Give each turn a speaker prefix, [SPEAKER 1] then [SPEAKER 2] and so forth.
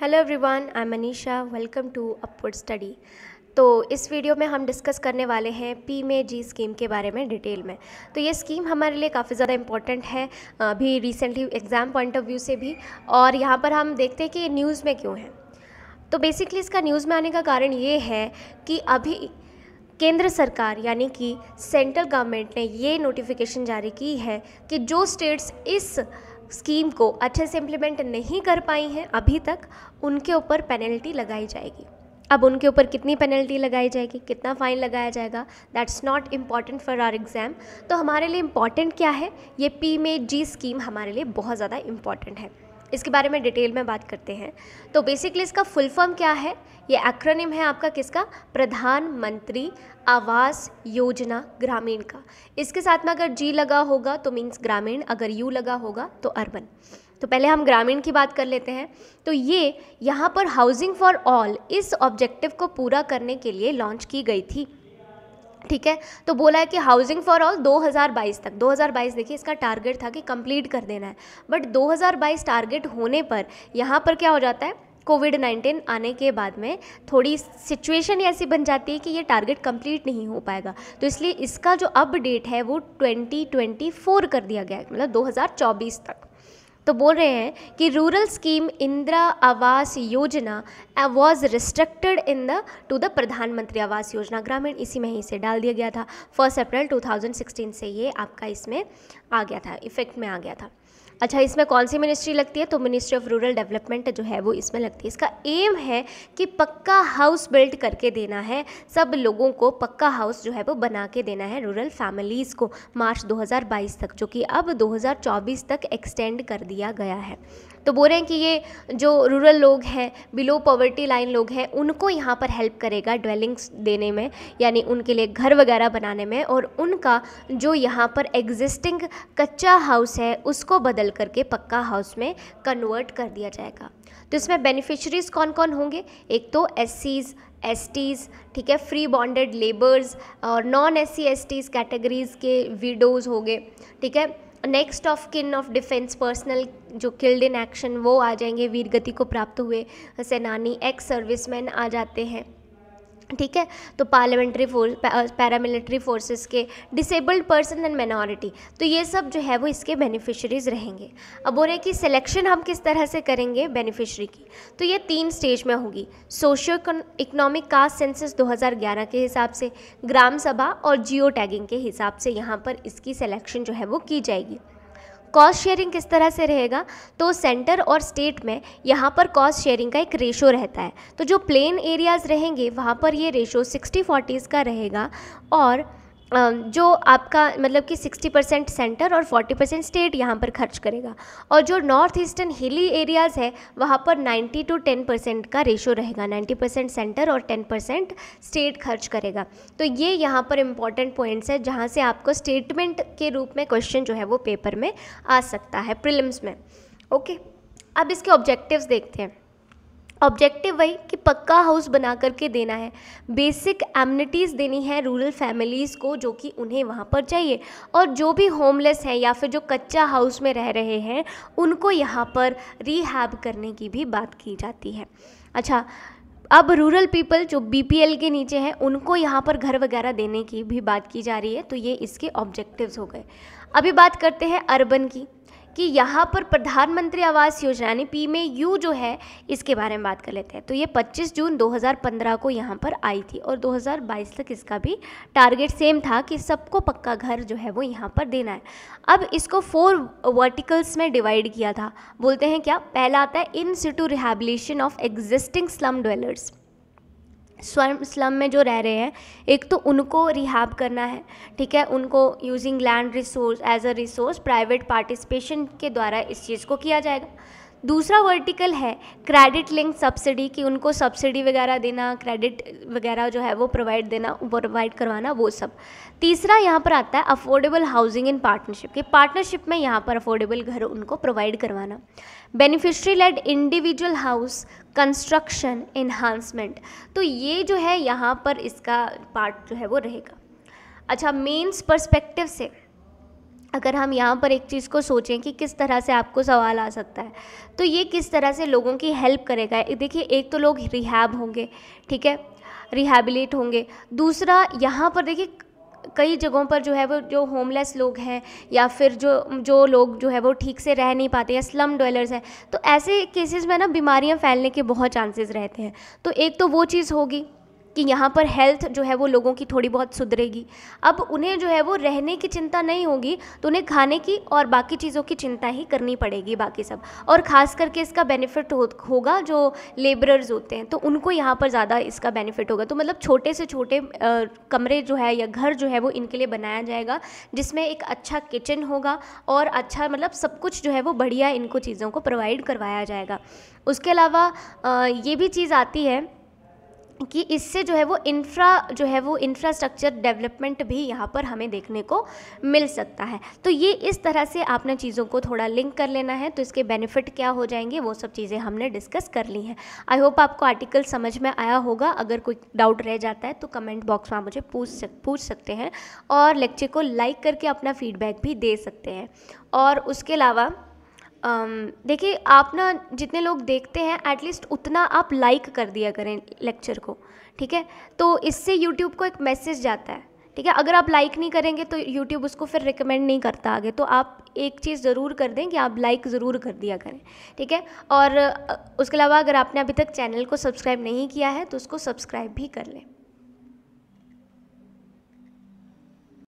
[SPEAKER 1] hello everyone I am Manisha welcome to upward study तो इस video में हम डिस्कस करने वाले हैं पी में जी स्कीम के बारे में डिटेल में तो ये स्कीम हमारे लिए काफ़ी ज़्यादा इंपॉर्टेंट है अभी recently exam point of view से भी और यहाँ पर हम देखते हैं कि ये न्यूज़ में क्यों है तो बेसिकली इसका न्यूज़ में आने का कारण ये है कि अभी केंद्र सरकार यानी कि सेंट्रल गवर्नमेंट ने ये नोटिफिकेशन जारी की है कि जो स्टेट्स इस स्कीम को अच्छे से इम्प्लीमेंट नहीं कर पाई हैं अभी तक उनके ऊपर पेनल्टी लगाई जाएगी अब उनके ऊपर कितनी पेनल्टी लगाई जाएगी कितना फ़ाइन लगाया जाएगा that's not important for our exam तो हमारे लिए इम्पॉर्टेंट क्या है ये पी में जी स्कीम हमारे लिए बहुत ज़्यादा इम्पॉर्टेंट है इसके बारे में डिटेल में बात करते हैं तो बेसिकली इसका फुल फॉर्म क्या है ये एक्रोनिम है आपका किसका प्रधानमंत्री आवास योजना ग्रामीण का इसके साथ में अगर जी लगा होगा तो मीन्स ग्रामीण अगर यू लगा होगा तो अर्बन तो पहले हम ग्रामीण की बात कर लेते हैं तो ये यहाँ पर हाउसिंग फॉर ऑल इस ऑब्जेक्टिव को पूरा करने के लिए लॉन्च की गई थी ठीक है तो बोला है कि हाउसिंग फॉर ऑल 2022 तक 2022 देखिए इसका टारगेट था कि कंप्लीट कर देना है बट 2022 टारगेट होने पर यहाँ पर क्या हो जाता है कोविड नाइन्टीन आने के बाद में थोड़ी सिचुएशन ऐसी बन जाती है कि ये टारगेट कंप्लीट नहीं हो पाएगा तो इसलिए इसका जो अपडेट है वो 2024 कर दिया गया है मतलब 2024 तक तो बोल रहे हैं कि rural scheme Indira Awas Yojana was restricted in the to the Pradhanmantri Awas योजना ग्रामीण इसी में ही इसे डाल दिया गया था फर्स्ट अप्रैल 2016 से ये आपका इसमें आ गया था इफेक्ट में आ गया था अच्छा इसमें कौन सी मिनिस्ट्री लगती है तो मिनिस्ट्री ऑफ रूरल डेवलपमेंट जो है वो इसमें लगती है इसका एम है कि पक्का हाउस बिल्ड करके देना है सब लोगों को पक्का हाउस जो है वो बना के देना है रूरल फैमिलीज़ को मार्च 2022 तक जो कि अब 2024 तक एक्सटेंड कर दिया गया है तो बोल रहे हैं कि ये जो रूरल लोग हैं बिलो पॉवर्टी लाइन लोग हैं उनको यहाँ पर हेल्प करेगा ड्वेलिंग्स देने में यानी उनके लिए घर वगैरह बनाने में और उनका जो यहाँ पर एग्जिस्टिंग कच्चा हाउस है उसको बदल करके पक्का हाउस में कन्वर्ट कर दिया जाएगा तो इसमें बेनिफिशरीज़ कौन कौन होंगे एक तो एस सीज़ एस टीज़ ठीक है फ्री बॉन्डेड लेबर्स और non S C S Ts categories के वीडोज़ हो गए ठीक है next of kin of defence personnel जो किल्ड इन एक्शन वो आ जाएंगे वीरगति को प्राप्त हुए सेनानी एक्स सर्विसमैन आ जाते हैं ठीक है तो पार्लियामेंट्री फोर्स पैरामिलिट्री फोर्सेस के डिसेबल्ड पर्सन एंड माइनॉरिटी तो ये सब जो है वो इसके बेनिफिशरीज रहेंगे अब बोल रहे हैं कि सिलेक्शन हम किस तरह से करेंगे बेनिफिशरी की तो ये तीन स्टेज में होगी सोशियो इकोनॉमिक कास्ट सेंसस 2011 के हिसाब से ग्राम सभा और जियो टैगिंग के हिसाब से यहाँ पर इसकी सिलेक्शन जो है वो की जाएगी कॉस्ट शेयरिंग किस तरह से रहेगा तो सेंटर और स्टेट में यहाँ पर कॉस्ट शेयरिंग का एक रेशो रहता है तो जो प्लेन एरियाज़ रहेंगे वहाँ पर ये रेशो सिक्सटी फोर्टीज़ का रहेगा और जो आपका मतलब कि 60 परसेंट सेंटर और 40 परसेंट स्टेट यहाँ पर खर्च करेगा और जो नॉर्थ ईस्टर्न हिली एरियाज़ है वहाँ पर 90 टू 10 परसेंट का रेशो रहेगा 90 परसेंट सेंटर और 10 परसेंट स्टेट खर्च करेगा तो ये यहाँ पर इम्पॉर्टेंट पॉइंट्स है जहाँ से आपको स्टेटमेंट के रूप में क्वेश्चन जो है वो पेपर में आ सकता है प्रिलिम्स में ओके अब इसके ऑब्जेक्टिव्स देखते हैं ऑब्जेक्टिव वही कि पक्का हाउस बना करके देना है बेसिक एमिनिटीज़ देनी है रूरल फैमिलीज़ को जो कि उन्हें वहाँ पर चाहिए और जो भी होमलेस हैं या फिर जो कच्चा हाउस में रह रहे हैं उनको यहाँ पर रीहैब करने की भी बात की जाती है अच्छा अब रूरल पीपल जो बी के नीचे हैं उनको यहाँ पर घर वगैरह देने की भी बात की जा रही है तो ये इसके ऑब्जेक्टिव्स हो गए अभी बात करते हैं अर्बन की कि यहाँ पर प्रधानमंत्री आवास योजना यानी पी में यू जो है इसके बारे में बात कर लेते हैं तो ये 25 जून 2015 को यहाँ पर आई थी और 2022 तक इसका भी टारगेट सेम था कि सबको पक्का घर जो है वो यहाँ पर देना है अब इसको फोर वर्टिकल्स में डिवाइड किया था बोलते हैं क्या पहला आता है in situ rehabilitation of existing slum dwellers swarm slum में जो रह रहे हैं एक तो उनको रिहाब करना है ठीक है उनको using land resource as a resource private participation के द्वारा इस चीज़ को किया जाएगा दूसरा वर्टिकल है क्रेडिट लिंक सब्सिडी कि उनको सब्सिडी वगैरह देना क्रेडिट वगैरह जो है वो प्रोवाइड देना प्रोवाइड करवाना वो सब तीसरा यहाँ पर आता है अफोर्डेबल हाउसिंग इन पार्टनरशिप कि पार्टनरशिप में यहाँ पर अफोर्डेबल घर उनको प्रोवाइड करवाना beneficiary led individual house construction enhancement तो ये जो है यहाँ पर इसका पार्ट जो है वो रहेगा अच्छा मेन्स पर्सपेक्टिव से अगर हम यहाँ पर एक चीज़ को सोचें कि किस तरह से आपको सवाल आ सकता है तो ये किस तरह से लोगों की हेल्प करेगा देखिए एक तो लोग रिहैब होंगे ठीक है रिहेबिलेट होंगे दूसरा यहाँ पर देखिए कई जगहों पर जो है वो जो होमलेस लोग हैं या फिर जो जो लोग जो है वो ठीक से रह नहीं पाते या स्लम डवेलर्स हैं तो ऐसे केसेस में ना बीमारियां फैलने के बहुत चांसेस रहते हैं तो एक तो वो चीज़ होगी कि यहाँ पर हेल्थ जो है वो लोगों की थोड़ी बहुत सुधरेगी अब उन्हें जो है वो रहने की चिंता नहीं होगी तो उन्हें खाने की और बाकी चीज़ों की चिंता ही करनी पड़ेगी बाकी सब और ख़ास करके इसका बेनिफिट हो, होगा जो लेबरर्स होते हैं तो उनको यहाँ पर ज़्यादा इसका बेनिफिट होगा तो मतलब छोटे से छोटे आ, कमरे जो है या घर जो है वो इनके लिए बनाया जाएगा जिसमें एक अच्छा किचन होगा और अच्छा मतलब सब कुछ जो है वो बढ़िया इनको चीज़ों को प्रोवाइड करवाया जाएगा उसके अलावा ये भी चीज़ आती है कि इससे जो है वो इंफ्रा जो है वो इंफ्रास्ट्रक्चर डेवलपमेंट भी यहाँ पर हमें देखने को मिल सकता है तो ये इस तरह से आपने चीज़ों को थोड़ा लिंक कर लेना है तो इसके बेनिफिट क्या हो जाएंगे वो सब चीज़ें हमने डिस्कस कर ली हैं आई होप आपको आर्टिकल समझ में आया होगा अगर कोई डाउट रह जाता है तो कमेंट बॉक्स में मुझे पूछ सक पूछ सकते हैं और लेक्चर को लाइक करके अपना फीडबैक भी दे सकते हैं और उसके अलावा देखिए आप ना जितने लोग देखते हैं एटलीस्ट उतना आप लाइक कर दिया करें लेक्चर को ठीक है तो इससे यूट्यूब को एक मैसेज जाता है ठीक है अगर आप लाइक नहीं करेंगे तो यूट्यूब उसको फिर रिकमेंड नहीं करता आगे तो आप एक चीज़ ज़रूर कर दें कि आप लाइक ज़रूर कर दिया करें ठीक है और उसके अलावा अगर आपने अभी तक चैनल को सब्सक्राइब नहीं किया है तो उसको सब्सक्राइब भी कर लें